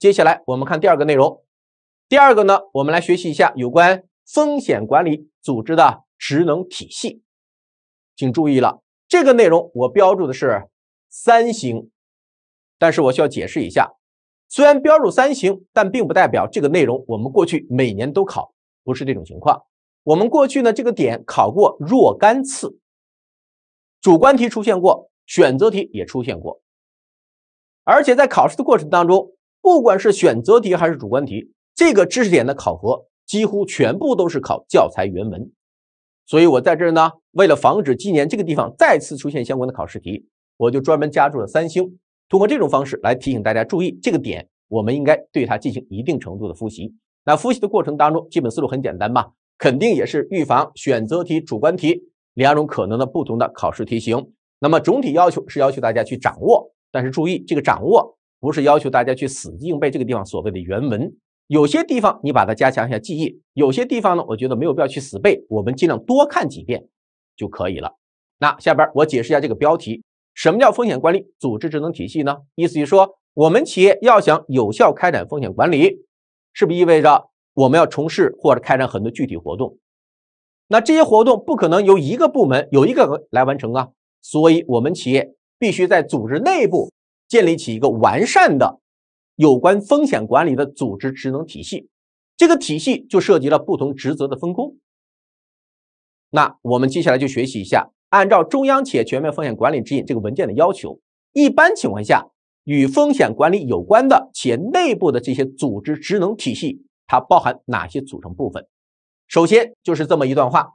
接下来我们看第二个内容。第二个呢，我们来学习一下有关风险管理组织的职能体系。请注意了，这个内容我标注的是三型，但是我需要解释一下，虽然标注三型，但并不代表这个内容我们过去每年都考，不是这种情况。我们过去呢，这个点考过若干次，主观题出现过，选择题也出现过，而且在考试的过程当中。不管是选择题还是主观题，这个知识点的考核几乎全部都是考教材原文，所以我在这儿呢，为了防止今年这个地方再次出现相关的考试题，我就专门加注了三星，通过这种方式来提醒大家注意这个点，我们应该对它进行一定程度的复习。那复习的过程当中，基本思路很简单嘛，肯定也是预防选择题、主观题两种可能的不同的考试题型。那么总体要求是要求大家去掌握，但是注意这个掌握。不是要求大家去死记硬背这个地方所谓的原文，有些地方你把它加强一下记忆，有些地方呢，我觉得没有必要去死背，我们尽量多看几遍就可以了。那下边我解释一下这个标题，什么叫风险管理组织职能体系呢？意思就是说，我们企业要想有效开展风险管理，是不是意味着我们要从事或者开展很多具体活动？那这些活动不可能由一个部门有一个来完成啊，所以我们企业必须在组织内部。建立起一个完善的有关风险管理的组织职能体系，这个体系就涉及了不同职责的分工。那我们接下来就学习一下，按照中央企业全面风险管理指引这个文件的要求，一般情况下与风险管理有关的企业内部的这些组织职能体系，它包含哪些组成部分？首先就是这么一段话，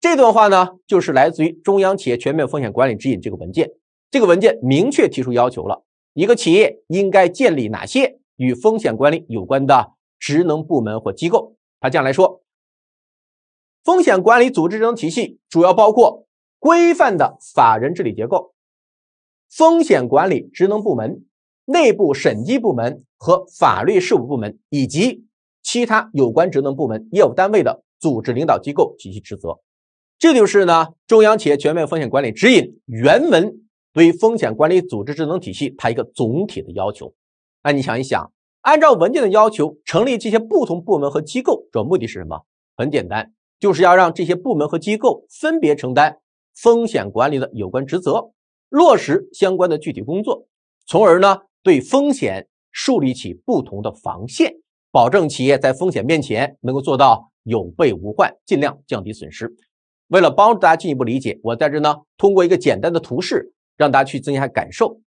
这段话呢就是来自于中央企业全面风险管理指引这个文件。这个文件明确提出要求了一个企业应该建立哪些与风险管理有关的职能部门或机构。他这样来说，风险管理组织职能体系主要包括规范的法人治理结构、风险管理职能部门、内部审计部门和法律事务部门以及其他有关职能部门、业务单位的组织领导机构及其职责。这就是呢中央企业全面风险管理指引原文。对风险管理组织智能体系，它一个总体的要求。那你想一想，按照文件的要求成立这些不同部门和机构，主要目的是什么？很简单，就是要让这些部门和机构分别承担风险管理的有关职责，落实相关的具体工作，从而呢对风险树立起不同的防线，保证企业在风险面前能够做到有备无患，尽量降低损失。为了帮助大家进一步理解，我在这呢通过一个简单的图示。让大家去增加感受。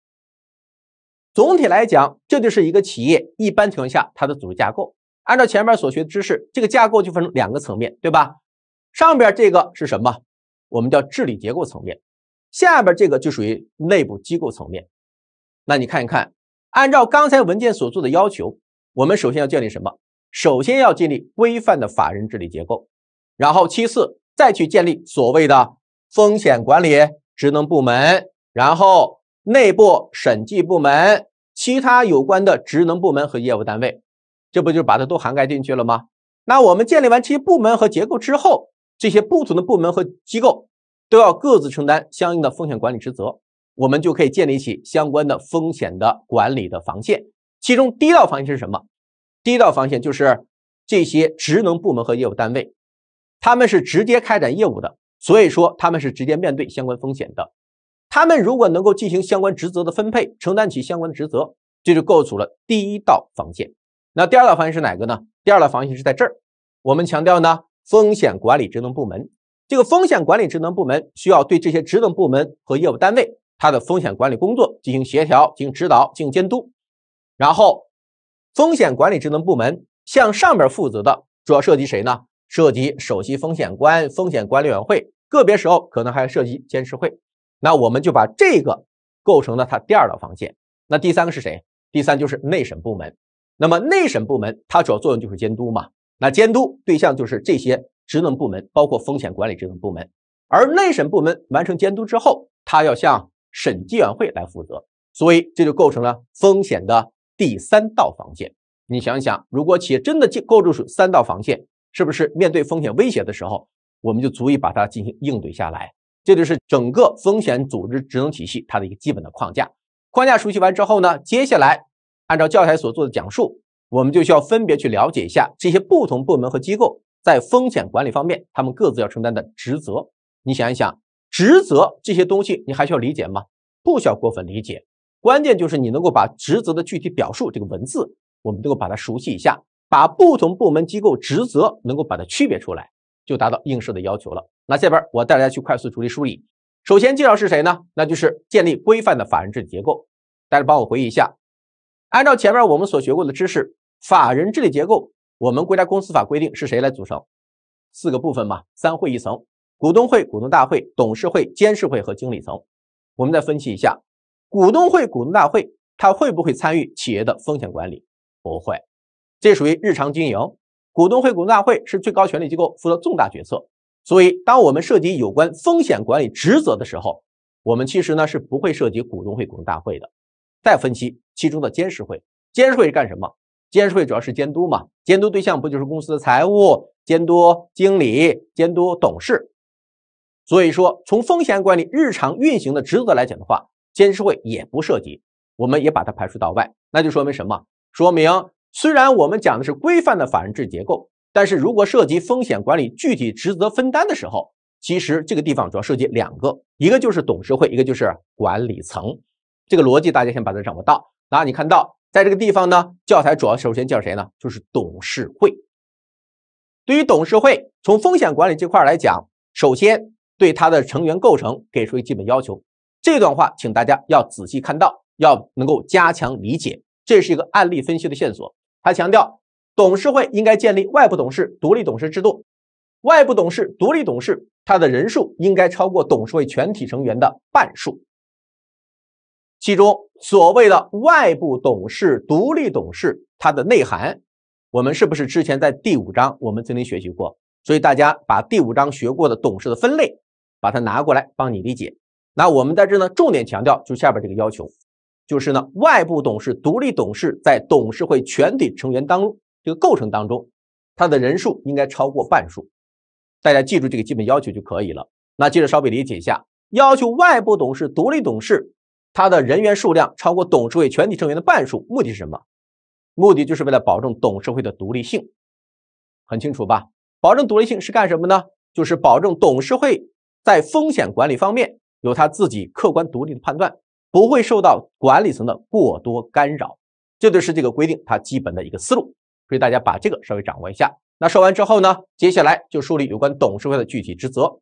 总体来讲，这就是一个企业一般情况下它的组织架构。按照前面所学的知识，这个架构就分成两个层面，对吧？上边这个是什么？我们叫治理结构层面，下边这个就属于内部机构层面。那你看一看，按照刚才文件所做的要求，我们首先要建立什么？首先要建立规范的法人治理结构，然后其次再去建立所谓的风险管理职能部门。然后，内部审计部门、其他有关的职能部门和业务单位，这不就把它都涵盖进去了吗？那我们建立完这些部门和结构之后，这些不同的部门和机构都要各自承担相应的风险管理职责，我们就可以建立起相关的风险的管理的防线。其中第一道防线是什么？第一道防线就是这些职能部门和业务单位，他们是直接开展业务的，所以说他们是直接面对相关风险的。他们如果能够进行相关职责的分配，承担起相关的职责，这就构筑了第一道防线。那第二道防线是哪个呢？第二道防线是在这儿。我们强调呢，风险管理职能部门，这个风险管理职能部门需要对这些职能部门和业务单位它的风险管理工作进行协调、进行指导、进行监督。然后，风险管理职能部门向上边负责的，主要涉及谁呢？涉及首席风险官、风险管理委员会，个别时候可能还涉及监事会。那我们就把这个构成了它第二道防线。那第三个是谁？第三就是内审部门。那么内审部门它主要作用就是监督嘛。那监督对象就是这些职能部门，包括风险管理职能部门。而内审部门完成监督之后，它要向审计委员会来负责。所以这就构成了风险的第三道防线。你想想，如果企业真的建构筑出三道防线，是不是面对风险威胁的时候，我们就足以把它进行应对下来？这就是整个风险组织职能体系它的一个基本的框架。框架熟悉完之后呢，接下来按照教材所做的讲述，我们就需要分别去了解一下这些不同部门和机构在风险管理方面他们各自要承担的职责。你想一想，职责这些东西你还需要理解吗？不需要过分理解，关键就是你能够把职责的具体表述这个文字，我们能够把它熟悉一下，把不同部门机构职责能够把它区别出来。就达到应试的要求了。那下边我带大家去快速逐级梳理。首先介绍是谁呢？那就是建立规范的法人治理结构。大家帮我回忆一下，按照前面我们所学过的知识，法人治理结构，我们国家公司法规定是谁来组成？四个部分嘛，三会一层：股东会、股东大会、董事会、监事会和经理层。我们再分析一下，股东会、股东大会，他会不会参与企业的风险管理？不会，这属于日常经营。股东会、股东大会是最高权力机构，负责重大决策。所以，当我们涉及有关风险管理职责的时候，我们其实呢是不会涉及股东会、股东大会的。再分析其中的监事会，监事会是干什么？监事会主要是监督嘛，监督对象不就是公司的财务、监督经理、监督董事？所以说，从风险管理日常运行的职责来讲的话，监事会也不涉及，我们也把它排除到外。那就说明什么？说明。虽然我们讲的是规范的法人制结构，但是如果涉及风险管理具体职责分担的时候，其实这个地方主要涉及两个，一个就是董事会，一个就是管理层。这个逻辑大家先把它掌握到。那你看到在这个地方呢，教材主要首先叫谁呢？就是董事会。对于董事会，从风险管理这块来讲，首先对它的成员构成给出一个基本要求。这段话请大家要仔细看到，要能够加强理解。这是一个案例分析的线索。他强调，董事会应该建立外部董事、独立董事制度。外部董事、独立董事，他的人数应该超过董事会全体成员的半数。其中所谓的外部董事、独立董事，它的内涵，我们是不是之前在第五章我们曾经学习过？所以大家把第五章学过的董事的分类，把它拿过来帮你理解。那我们在这呢，重点强调就下边这个要求。就是呢，外部董事、独立董事在董事会全体成员当中这个构成当中，他的人数应该超过半数。大家记住这个基本要求就可以了。那接着稍微理解一下，要求外部董事、独立董事他的人员数量超过董事会全体成员的半数，目的是什么？目的就是为了保证董事会的独立性，很清楚吧？保证独立性是干什么呢？就是保证董事会在风险管理方面有他自己客观独立的判断。不会受到管理层的过多干扰，这就是这个规定它基本的一个思路，所以大家把这个稍微掌握一下。那说完之后呢，接下来就梳理有关董事会的具体职责。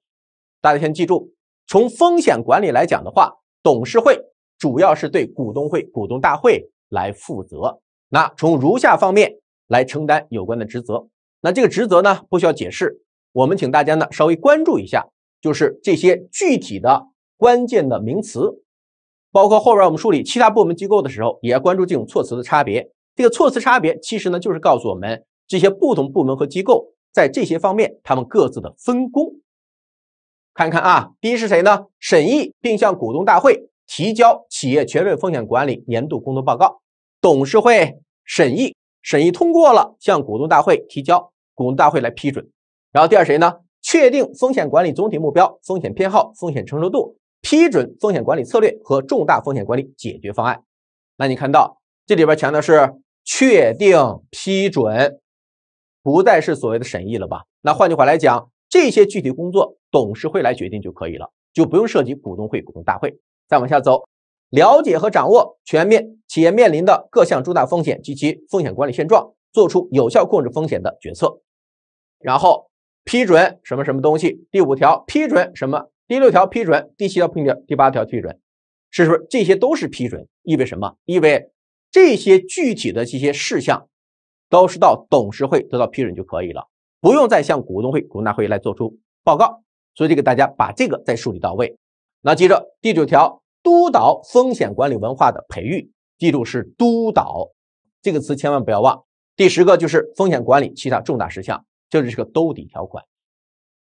大家先记住，从风险管理来讲的话，董事会主要是对股东会、股东大会来负责。那从如下方面来承担有关的职责。那这个职责呢，不需要解释，我们请大家呢稍微关注一下，就是这些具体的、关键的名词。包括后边我们梳理其他部门机构的时候，也要关注这种措辞的差别。这个措辞差别其实呢，就是告诉我们这些不同部门和机构在这些方面他们各自的分工。看看啊，第一是谁呢？审议并向股东大会提交企业全面风险管理年度工作报告，董事会审议，审议通过了，向股东大会提交，股东大会来批准。然后第二谁呢？确定风险管理总体目标、风险偏好、风险承受度。批准风险管理策略和重大风险管理解决方案。那你看到这里边强的是确定批准，不再是所谓的审议了吧？那换句话来讲，这些具体工作董事会来决定就可以了，就不用涉及股东会、股东大会。再往下走，了解和掌握全面企业面临的各项重大风险及其风险管理现状，做出有效控制风险的决策。然后批准什么什么东西？第五条批准什么？第六条批准，第七条批准，第八条批准，是不是这些都是批准？意味什么？意味这些具体的这些事项都是到董事会得到批准就可以了，不用再向股东会、股东大会来做出报告。所以这个大家把这个再梳理到位。那接着第九条，督导风险管理文化的培育，记住是督导这个词，千万不要忘。第十个就是风险管理其他重大事项，就是个兜底条款。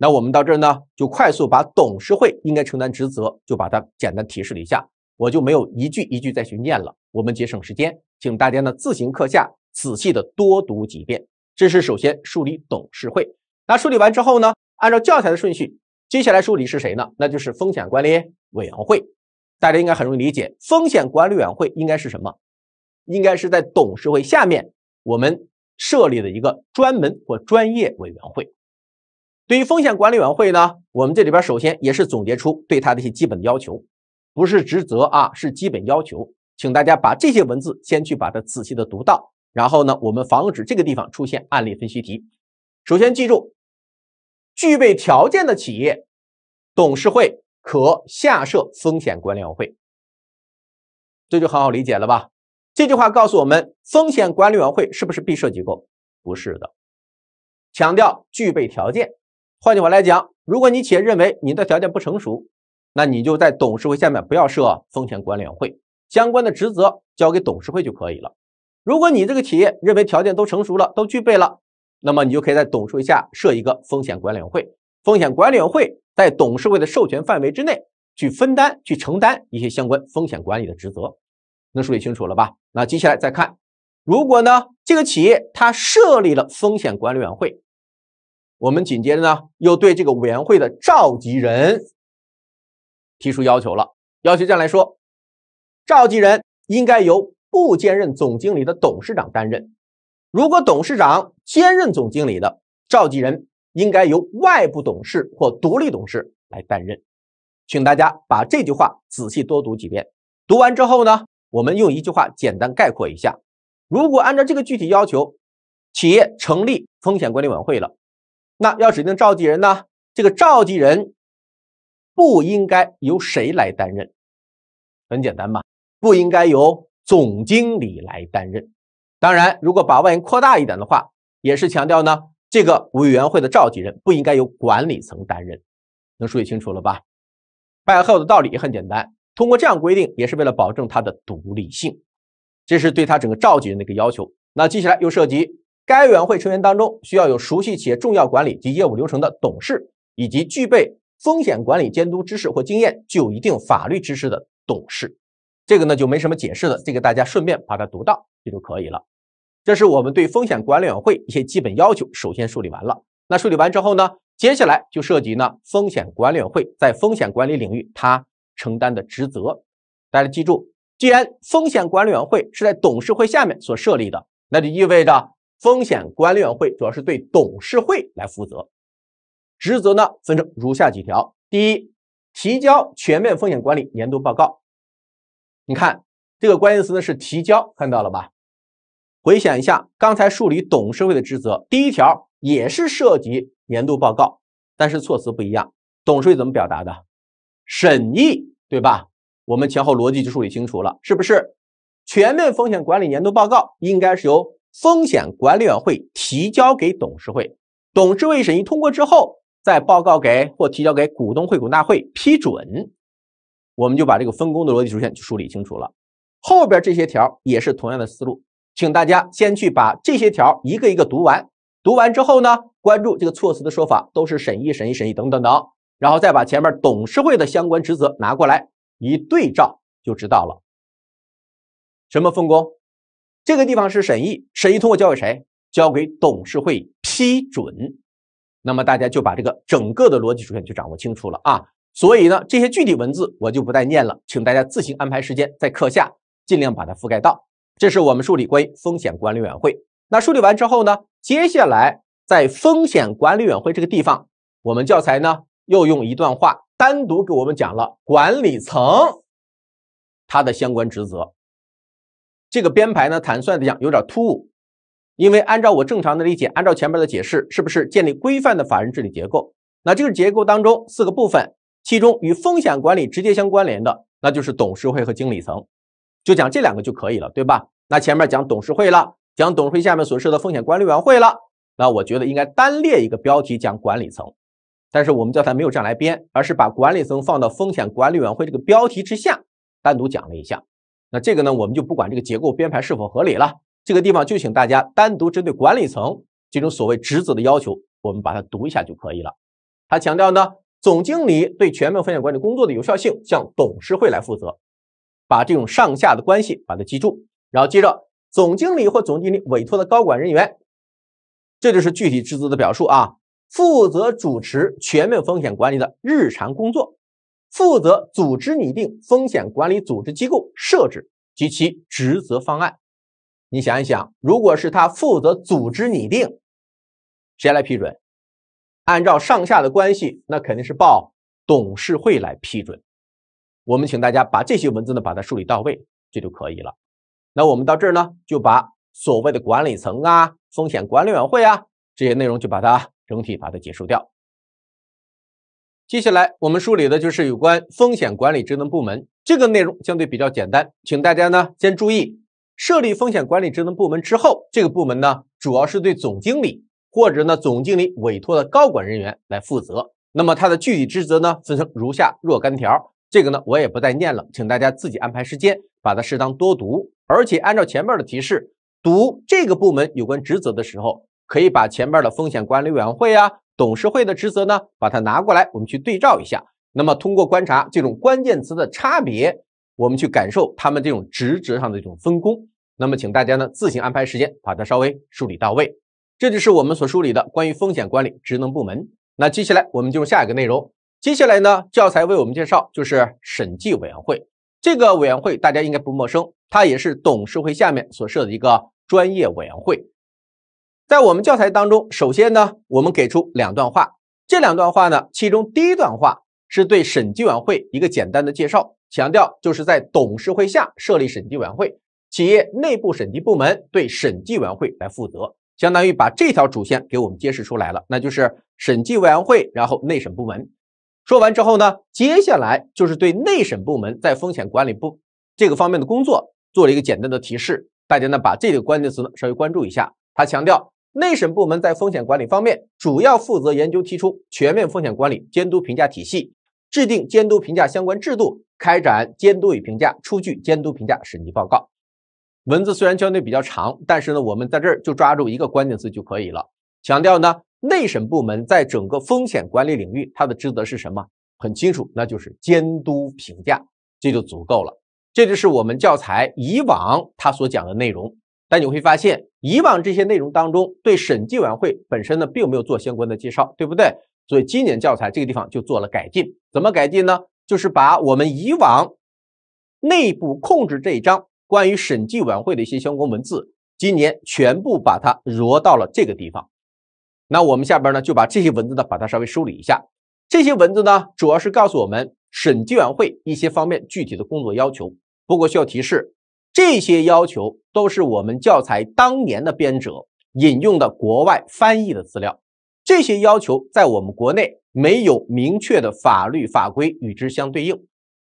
那我们到这儿呢，就快速把董事会应该承担职责，就把它简单提示了一下，我就没有一句一句再去念了，我们节省时间，请大家呢自行课下仔细的多读几遍。这是首先梳理董事会，那梳理完之后呢，按照教材的顺序，接下来梳理是谁呢？那就是风险管理委员会，大家应该很容易理解，风险管理委员会应该是什么？应该是在董事会下面我们设立的一个专门或专业委员会。对于风险管理委员会呢，我们这里边首先也是总结出对它的一些基本要求，不是职责啊，是基本要求，请大家把这些文字先去把它仔细的读到，然后呢，我们防止这个地方出现案例分析题。首先记住，具备条件的企业，董事会可下设风险管理委员会，这就很好理解了吧？这句话告诉我们，风险管理委员会是不是必设机构？不是的，强调具备条件。换句话来讲，如果你企业认为你的条件不成熟，那你就在董事会下面不要设风险管理委员会，相关的职责交给董事会就可以了。如果你这个企业认为条件都成熟了，都具备了，那么你就可以在董事会下设一个风险管理委员会。风险管理委员会在董事会的授权范围之内去分担、去承担一些相关风险管理的职责，能梳理清楚了吧？那接下来再看，如果呢这个企业它设立了风险管理委员会。我们紧接着呢，又对这个委员会的召集人提出要求了。要求这样来说，召集人应该由不兼任总经理的董事长担任；如果董事长兼任总经理的，召集人应该由外部董事或独立董事来担任。请大家把这句话仔细多读几遍。读完之后呢，我们用一句话简单概括一下：如果按照这个具体要求，企业成立风险管理委员会了。那要指定召集人呢？这个召集人不应该由谁来担任？很简单吧？不应该由总经理来担任。当然，如果把外延扩大一点的话，也是强调呢，这个委员会的召集人不应该由管理层担任。能梳理清楚了吧？背后的道理也很简单，通过这样规定，也是为了保证他的独立性，这是对他整个召集人的一个要求。那接下来又涉及。该委员会成员当中需要有熟悉企业重要管理及业务流程的董事，以及具备风险管理监督知识或经验、具有一定法律知识的董事。这个呢就没什么解释了，这个大家顺便把它读到这就可以了。这是我们对风险管理委员会一些基本要求，首先梳理完了。那梳理完之后呢，接下来就涉及呢风险管理委员会在风险管理领域它承担的职责。大家记住，既然风险管理委员会是在董事会下面所设立的，那就意味着。风险管理委员会主要是对董事会来负责，职责呢分成如下几条：第一，提交全面风险管理年度报告。你看这个关键词呢是提交，看到了吧？回想一下刚才梳理董事会的职责，第一条也是涉及年度报告，但是措辞不一样。董事会怎么表达的？审议，对吧？我们前后逻辑就梳理清楚了，是不是？全面风险管理年度报告应该是由。风险管理委员会提交给董事会，董事会审议通过之后，再报告给或提交给股东会、股东大会批准。我们就把这个分工的逻辑主线就梳理清楚了。后边这些条也是同样的思路，请大家先去把这些条一个一个读完，读完之后呢，关注这个措辞的说法都是审议、审议、审议等等等，然后再把前面董事会的相关职责拿过来一对照，就知道了什么分工。这个地方是审议，审议通过交给谁？交给董事会批准。那么大家就把这个整个的逻辑主线就掌握清楚了啊。所以呢，这些具体文字我就不再念了，请大家自行安排时间在课下尽量把它覆盖到。这是我们梳理关于风险管理委员会。那梳理完之后呢，接下来在风险管理委员会这个地方，我们教材呢又用一段话单独给我们讲了管理层他的相关职责。这个编排呢，坦率地讲，有点突兀，因为按照我正常的理解，按照前面的解释，是不是建立规范的法人治理结构？那这个结构当中四个部分，其中与风险管理直接相关联的，那就是董事会和经理层，就讲这两个就可以了，对吧？那前面讲董事会了，讲董事会下面所设的风险管理委员会了，那我觉得应该单列一个标题讲管理层，但是我们教材没有这样来编，而是把管理层放到风险管理委员会这个标题之下，单独讲了一下。那这个呢，我们就不管这个结构编排是否合理了。这个地方就请大家单独针对管理层这种所谓职责的要求，我们把它读一下就可以了。他强调呢，总经理对全面风险管理工作的有效性向董事会来负责，把这种上下的关系把它记住。然后接着，总经理或总经理委托的高管人员，这就是具体职责的表述啊，负责主持全面风险管理的日常工作。负责组织拟定风险管理组织机构设置及其职责方案。你想一想，如果是他负责组织拟定，谁来批准？按照上下的关系，那肯定是报董事会来批准。我们请大家把这些文字呢，把它梳理到位，这就可以了。那我们到这儿呢，就把所谓的管理层啊、风险管理委员会啊这些内容，就把它整体把它结束掉。接下来我们梳理的就是有关风险管理职能部门这个内容，相对比较简单，请大家呢先注意设立风险管理职能部门之后，这个部门呢主要是对总经理或者呢总经理委托的高管人员来负责。那么它的具体职责呢分成如下若干条，这个呢我也不再念了，请大家自己安排时间把它适当多读。而且按照前面的提示，读这个部门有关职责的时候，可以把前面的风险管理委员会啊、董事会的职责呢，把它拿过来，我们去对照一下。那么通过观察这种关键词的差别，我们去感受他们这种职责上的一种分工。那么请大家呢自行安排时间，把它稍微梳理到位。这就是我们所梳理的关于风险管理职能部门。那接下来我们进入下一个内容。接下来呢，教材为我们介绍就是审计委员会。这个委员会大家应该不陌生，它也是董事会下面所设的一个专业委员会。在我们教材当中，首先呢，我们给出两段话。这两段话呢，其中第一段话是对审计委员会一个简单的介绍，强调就是在董事会下设立审计委员会，企业内部审计部门对审计委员会来负责，相当于把这条主线给我们揭示出来了，那就是审计委员会，然后内审部门。说完之后呢，接下来就是对内审部门在风险管理部这个方面的工作做了一个简单的提示，大家呢把这个关键词呢稍微关注一下，他强调。内审部门在风险管理方面，主要负责研究提出全面风险管理监督评价体系，制定监督评价相关制度，开展监督与评价，出具监督评价审计报告。文字虽然相对比较长，但是呢，我们在这儿就抓住一个关键词就可以了。强调呢，内审部门在整个风险管理领域，它的职责是什么？很清楚，那就是监督评价，这就足够了。这就是我们教材以往它所讲的内容。但你会发现，以往这些内容当中，对审计委员会本身呢，并没有做相关的介绍，对不对？所以今年教材这个地方就做了改进。怎么改进呢？就是把我们以往内部控制这一章关于审计委员会的一些相关文字，今年全部把它挪到了这个地方。那我们下边呢，就把这些文字呢，把它稍微梳理一下。这些文字呢，主要是告诉我们审计委员会一些方面具体的工作要求。不过需要提示。这些要求都是我们教材当年的编者引用的国外翻译的资料，这些要求在我们国内没有明确的法律法规与之相对应，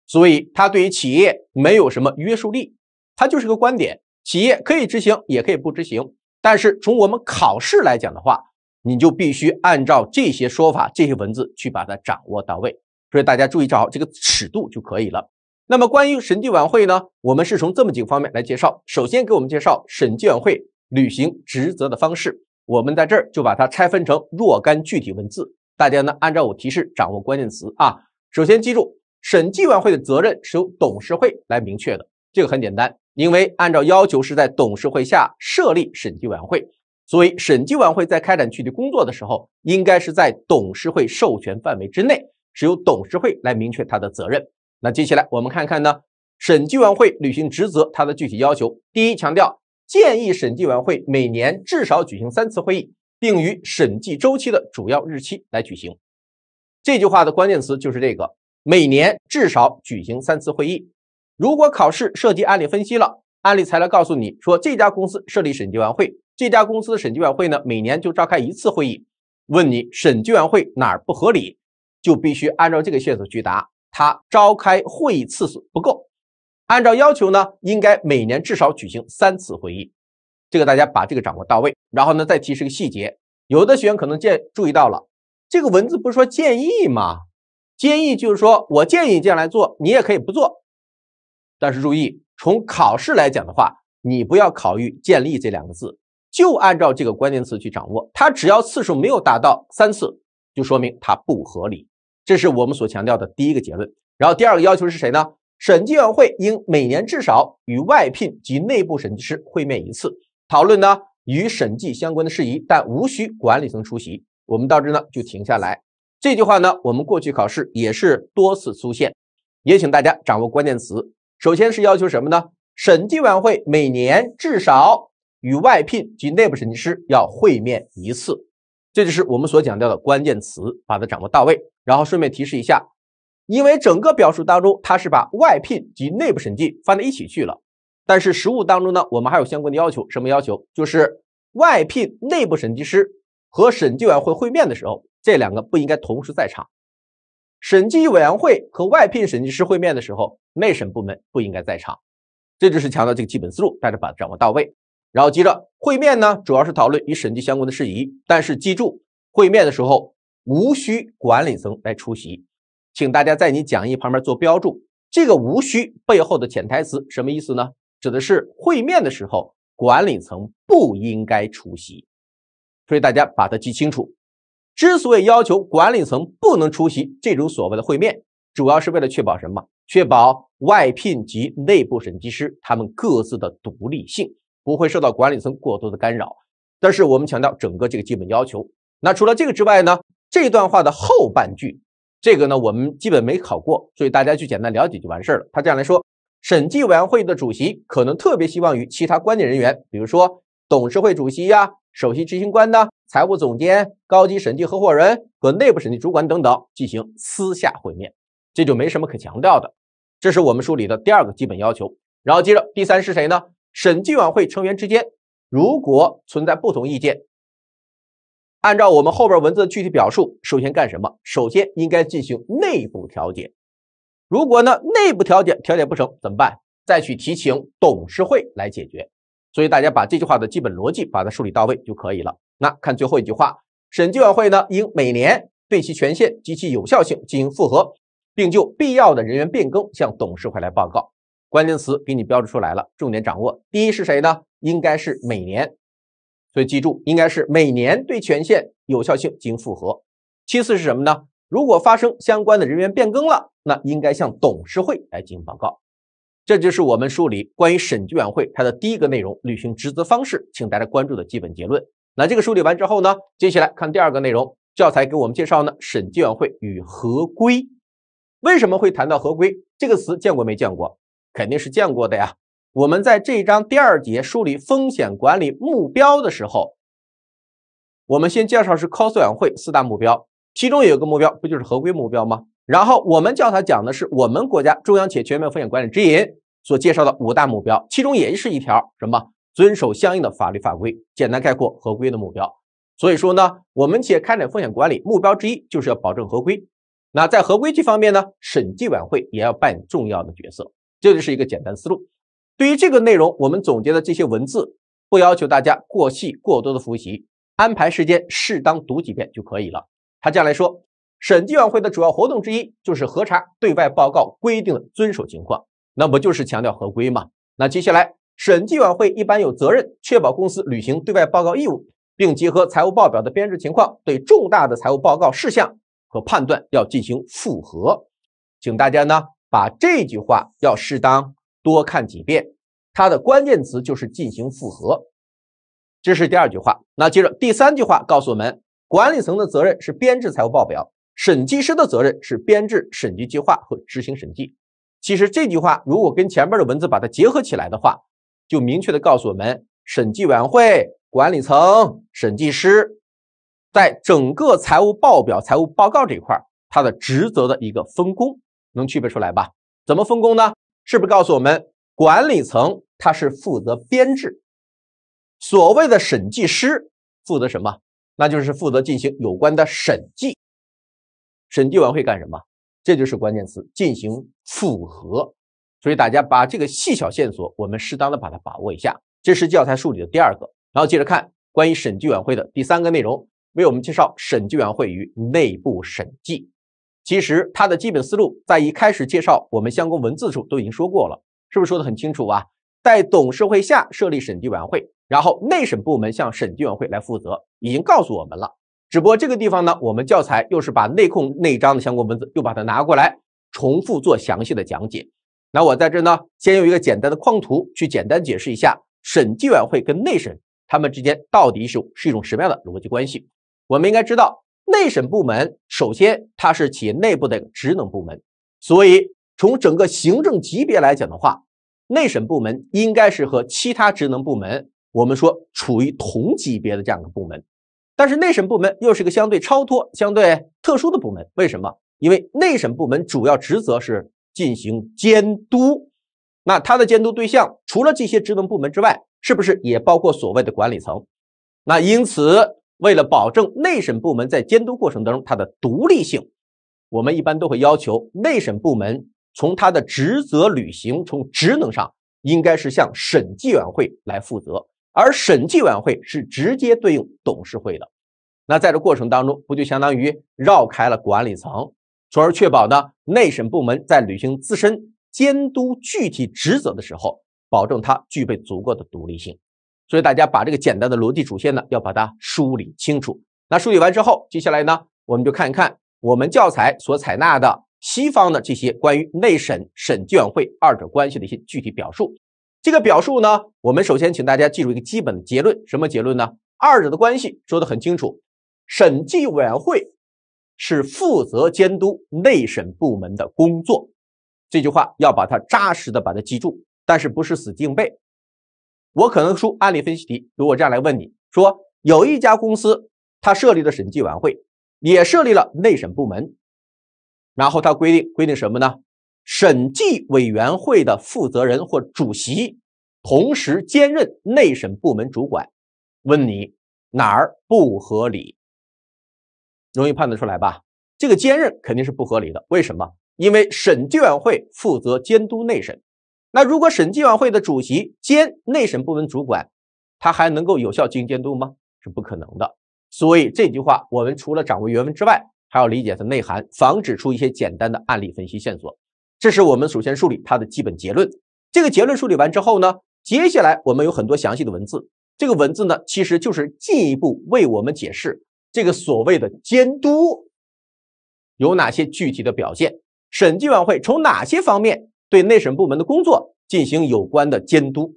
所以它对于企业没有什么约束力，它就是个观点，企业可以执行也可以不执行。但是从我们考试来讲的话，你就必须按照这些说法、这些文字去把它掌握到位，所以大家注意好这个尺度就可以了。那么，关于审计委员会呢，我们是从这么几个方面来介绍。首先，给我们介绍审计委员会履行职责的方式。我们在这儿就把它拆分成若干具体文字，大家呢按照我提示掌握关键词啊。首先记住，审计委员会的责任是由董事会来明确的。这个很简单，因为按照要求是在董事会下设立审计委员会，所以审计委员会在开展具体工作的时候，应该是在董事会授权范围之内，是由董事会来明确它的责任。那接下来我们看看呢？审计委员会履行职责它的具体要求。第一，强调建议审计委员会每年至少举行三次会议，并于审计周期的主要日期来举行。这句话的关键词就是这个：每年至少举行三次会议。如果考试涉及案例分析了，案例材料告诉你说这家公司设立审计委员会，这家公司的审计委员会呢每年就召开一次会议。问你审计委员会哪儿不合理，就必须按照这个线索去答。他召开会议次数不够，按照要求呢，应该每年至少举行三次会议。这个大家把这个掌握到位，然后呢，再提示个细节，有的学员可能见注意到了，这个文字不是说建议吗？建议就是说我建议你这样来做，你也可以不做。但是注意，从考试来讲的话，你不要考虑“建立”这两个字，就按照这个关键词去掌握。它只要次数没有达到三次，就说明它不合理。这是我们所强调的第一个结论。然后第二个要求是谁呢？审计委员会应每年至少与外聘及内部审计师会面一次，讨论呢与审计相关的事宜，但无需管理层出席。我们到这呢就停下来。这句话呢，我们过去考试也是多次出现，也请大家掌握关键词。首先是要求什么呢？审计委员会每年至少与外聘及内部审计师要会面一次，这就是我们所强调的关键词，把它掌握到位。然后顺便提示一下，因为整个表述当中，它是把外聘及内部审计放在一起去了。但是实务当中呢，我们还有相关的要求，什么要求？就是外聘内部审计师和审计委员会会面的时候，这两个不应该同时在场；审计委员会和外聘审计师会面的时候，内审部门不应该在场。这就是强调这个基本思路，大家把它掌握到位。然后接着会面呢，主要是讨论与审计相关的事宜。但是记住，会面的时候。无需管理层来出席，请大家在你讲义旁边做标注。这个“无需”背后的潜台词什么意思呢？指的是会面的时候管理层不应该出席，所以大家把它记清楚。之所以要求管理层不能出席这种所谓的会面，主要是为了确保什么？确保外聘及内部审计师他们各自的独立性，不会受到管理层过多的干扰。但是我们强调整个这个基本要求。那除了这个之外呢？这段话的后半句，这个呢我们基本没考过，所以大家就简单了解就完事儿了。他这样来说，审计委员会的主席可能特别希望与其他关键人员，比如说董事会主席呀、首席执行官呐、财务总监、高级审计合伙人和内部审计主管等等进行私下会面，这就没什么可强调的。这是我们书里的第二个基本要求。然后接着第三是谁呢？审计委员会成员之间如果存在不同意见。按照我们后边文字的具体表述，首先干什么？首先应该进行内部调解。如果呢内部调解调解不成怎么办？再去提请董事会来解决。所以大家把这句话的基本逻辑把它梳理到位就可以了。那看最后一句话，审计委员会呢应每年对其权限及其有效性进行复核，并就必要的人员变更向董事会来报告。关键词给你标注出来了，重点掌握。第一是谁呢？应该是每年。所以记住，应该是每年对权限有效性进行复核。其次是什么呢？如果发生相关的人员变更了，那应该向董事会来进行报告。这就是我们梳理关于审计委员会它的第一个内容，履行职责方式，请大家关注的基本结论。那这个梳理完之后呢，接下来看第二个内容，教材给我们介绍呢，审计委员会与合规。为什么会谈到合规这个词？见过没见过？肯定是见过的呀。我们在这一章第二节梳理风险管理目标的时候，我们先介绍是 c o s 委员会四大目标，其中有一个目标不就是合规目标吗？然后我们教材讲的是我们国家中央企业全面风险管理指引所介绍的五大目标，其中也是一条什么遵守相应的法律法规，简单概括合规的目标。所以说呢，我们企业开展风险管理目标之一就是要保证合规。那在合规这方面呢，审计委员会也要扮演重要的角色，这就是一个简单思路。对于这个内容，我们总结的这些文字，不要求大家过细过多的复习，安排时间适当读几遍就可以了。他将来说，审计委员会的主要活动之一就是核查对外报告规定的遵守情况，那不就是强调合规吗？那接下来，审计委员会一般有责任确保公司履行对外报告义务，并结合财务报表的编制情况，对重大的财务报告事项和判断要进行复核。请大家呢，把这句话要适当。多看几遍，它的关键词就是进行复核，这是第二句话。那接着第三句话告诉我们，管理层的责任是编制财务报表，审计师的责任是编制审计计划和执行审计。其实这句话如果跟前面的文字把它结合起来的话，就明确的告诉我们，审计委员会、管理层、审计师在整个财务报表、财务报告这一块，它的职责的一个分工，能区别出来吧？怎么分工呢？是不是告诉我们，管理层他是负责编制，所谓的审计师负责什么？那就是负责进行有关的审计。审计完会干什么？这就是关键词，进行复核。所以大家把这个细小线索，我们适当的把它把握一下。这是教材梳理的第二个，然后接着看关于审计委员会的第三个内容，为我们介绍审计委员会与内部审计。其实它的基本思路在一开始介绍我们相关文字的时候都已经说过了，是不是说的很清楚啊？在董事会下设立审计委员会，然后内审部门向审计委员会来负责，已经告诉我们了。只不过这个地方呢，我们教材又是把内控内章的相关文字又把它拿过来重复做详细的讲解。那我在这呢，先用一个简单的框图去简单解释一下审计委员会跟内审他们之间到底是是一种什么样的逻辑关系。我们应该知道。内审部门首先，它是企业内部的职能部门，所以从整个行政级别来讲的话，内审部门应该是和其他职能部门，我们说处于同级别的这样一个部门。但是内审部门又是一个相对超脱、相对特殊的部门。为什么？因为内审部门主要职责是进行监督，那它的监督对象除了这些职能部门之外，是不是也包括所谓的管理层？那因此。为了保证内审部门在监督过程当中它的独立性，我们一般都会要求内审部门从它的职责履行、从职能上，应该是向审计委员会来负责，而审计委员会是直接对应董事会的。那在这过程当中，不就相当于绕开了管理层，从而确保呢内审部门在履行自身监督具体职责的时候，保证它具备足够的独立性。所以大家把这个简单的逻辑主线呢，要把它梳理清楚。那梳理完之后，接下来呢，我们就看一看我们教材所采纳的西方的这些关于内审、审计委员会二者关系的一些具体表述。这个表述呢，我们首先请大家记住一个基本的结论，什么结论呢？二者的关系说得很清楚，审计委员会是负责监督内审部门的工作。这句话要把它扎实的把它记住，但是不是死记硬背。我可能出案例分析题，如果这样来问你说，有一家公司，它设立了审计委员会也设立了内审部门，然后它规定规定什么呢？审计委员会的负责人或主席同时兼任内审部门主管，问你哪儿不合理？容易判断出来吧？这个兼任肯定是不合理的，为什么？因为审计委员会负责监督内审。那如果审计委员会的主席兼内审部门主管，他还能够有效进行监督吗？是不可能的。所以这句话，我们除了掌握原文之外，还要理解它内涵，防止出一些简单的案例分析线索。这是我们首先梳理它的基本结论。这个结论梳理完之后呢，接下来我们有很多详细的文字。这个文字呢，其实就是进一步为我们解释这个所谓的监督有哪些具体的表现，审计委员会从哪些方面。对内审部门的工作进行有关的监督。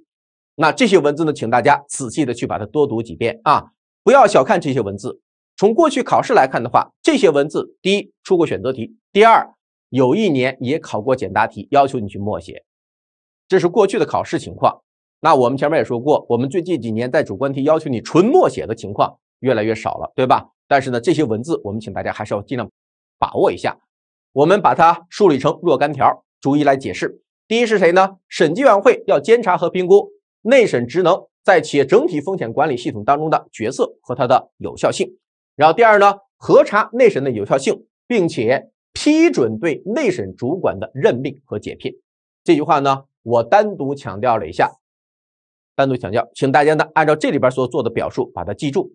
那这些文字呢，请大家仔细的去把它多读几遍啊！不要小看这些文字。从过去考试来看的话，这些文字第一出过选择题，第二有一年也考过简答题，要求你去默写。这是过去的考试情况。那我们前面也说过，我们最近几年在主观题要求你纯默写的情况越来越少了，对吧？但是呢，这些文字我们请大家还是要尽量把握一下。我们把它梳理成若干条。逐一来解释。第一是谁呢？审计委员会要监察和评估内审职能在企业整体风险管理系统当中的角色和它的有效性。然后第二呢，核查内审的有效性，并且批准对内审主管的任命和解聘。这句话呢，我单独强调了一下，单独强调，请大家呢按照这里边所做的表述把它记住。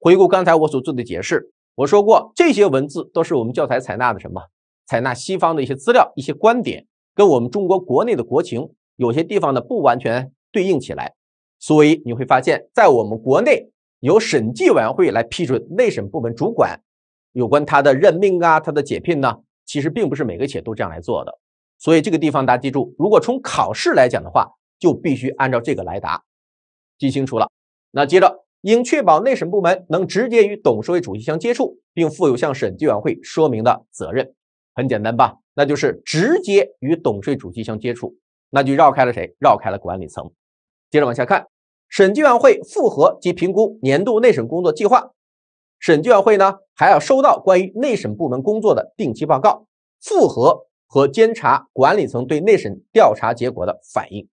回顾刚才我所做的解释，我说过这些文字都是我们教材采纳的什么？采纳西方的一些资料、一些观点，跟我们中国国内的国情有些地方呢不完全对应起来，所以你会发现，在我们国内由审计委员会来批准内审部门主管有关他的任命啊、他的解聘呢，其实并不是每个企业都这样来做的。所以这个地方大家记住，如果从考试来讲的话，就必须按照这个来答，记清楚了。那接着，应确保内审部门能直接与董事会主席相接触，并负有向审计委员会说明的责任。很简单吧，那就是直接与董事、主席相接触，那就绕开了谁？绕开了管理层。接着往下看，审计委员会复核及评估年度内审工作计划。审计委员会呢，还要收到关于内审部门工作的定期报告，复核和监察管理层对内审调查结果的反应。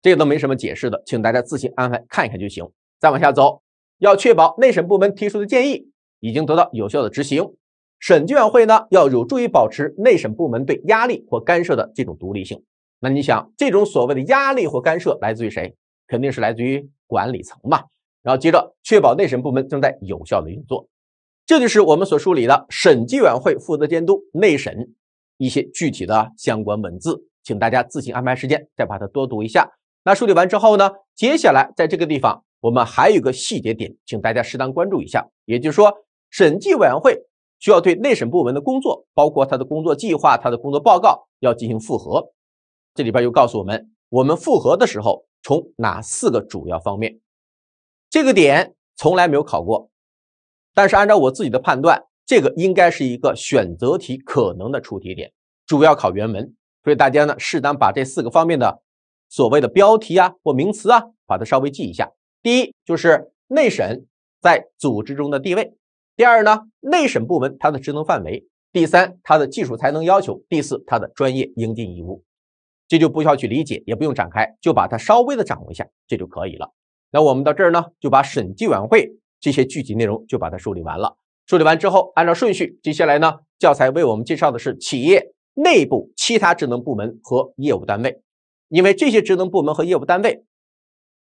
这个都没什么解释的，请大家自行安排看一看就行。再往下走，要确保内审部门提出的建议已经得到有效的执行。审计委员会呢，要有助于保持内审部门对压力或干涉的这种独立性。那你想，这种所谓的压力或干涉来自于谁？肯定是来自于管理层嘛。然后接着，确保内审部门正在有效的运作。这就是我们所梳理的审计委员会负责监督内审一些具体的相关文字，请大家自行安排时间再把它多读一下。那梳理完之后呢，接下来在这个地方我们还有一个细节点，请大家适当关注一下。也就是说，审计委员会。需要对内审部门的工作，包括他的工作计划、他的工作报告，要进行复核。这里边又告诉我们，我们复核的时候从哪四个主要方面。这个点从来没有考过，但是按照我自己的判断，这个应该是一个选择题可能的出题点，主要考原文。所以大家呢，适当把这四个方面的所谓的标题啊或名词啊，把它稍微记一下。第一就是内审在组织中的地位。第二呢，内审部门它的职能范围；第三，它的技术才能要求；第四，它的专业应尽义务。这就不需要去理解，也不用展开，就把它稍微的掌握一下，这就可以了。那我们到这儿呢，就把审计委员会这些具体内容就把它梳理完了。梳理完之后，按照顺序，接下来呢，教材为我们介绍的是企业内部其他职能部门和业务单位，因为这些职能部门和业务单位，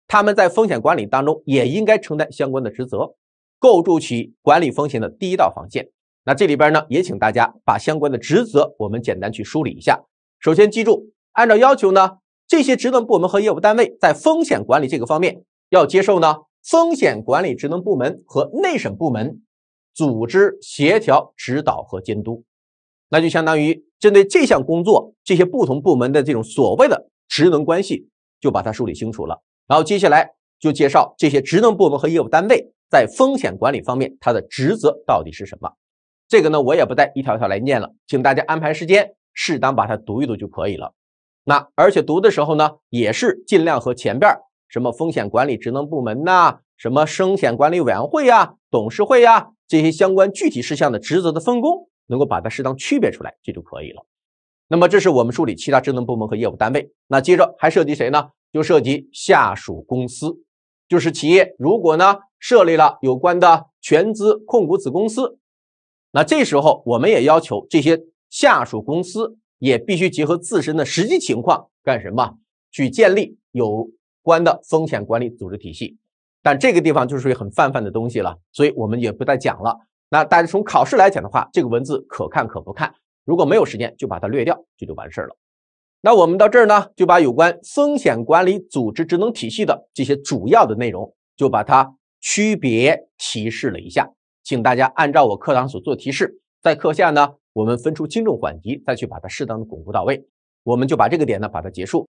他们在风险管理当中也应该承担相关的职责。构筑起管理风险的第一道防线。那这里边呢，也请大家把相关的职责我们简单去梳理一下。首先记住，按照要求呢，这些职能部门和业务单位在风险管理这个方面要接受呢风险管理职能部门和内审部门组织协调指导和监督。那就相当于针对这项工作，这些不同部门的这种所谓的职能关系，就把它梳理清楚了。然后接下来就介绍这些职能部门和业务单位。在风险管理方面，它的职责到底是什么？这个呢，我也不再一条条来念了，请大家安排时间，适当把它读一读就可以了。那而且读的时候呢，也是尽量和前边什么风险管理职能部门呐，什么风险管理委员会呀、董事会呀这些相关具体事项的职责的分工，能够把它适当区别出来，这就可以了。那么这是我们梳理其他职能部门和业务单位。那接着还涉及谁呢？就涉及下属公司，就是企业，如果呢？设立了有关的全资控股子公司，那这时候我们也要求这些下属公司也必须结合自身的实际情况干什么去建立有关的风险管理组织体系，但这个地方就属于很泛泛的东西了，所以我们也不再讲了。那但是从考试来讲的话，这个文字可看可不看，如果没有时间就把它略掉，这就完事了。那我们到这儿呢，就把有关风险管理组织职能体系的这些主要的内容就把它。区别提示了一下，请大家按照我课堂所做提示，在课下呢，我们分出轻重缓急，再去把它适当的巩固到位。我们就把这个点呢，把它结束。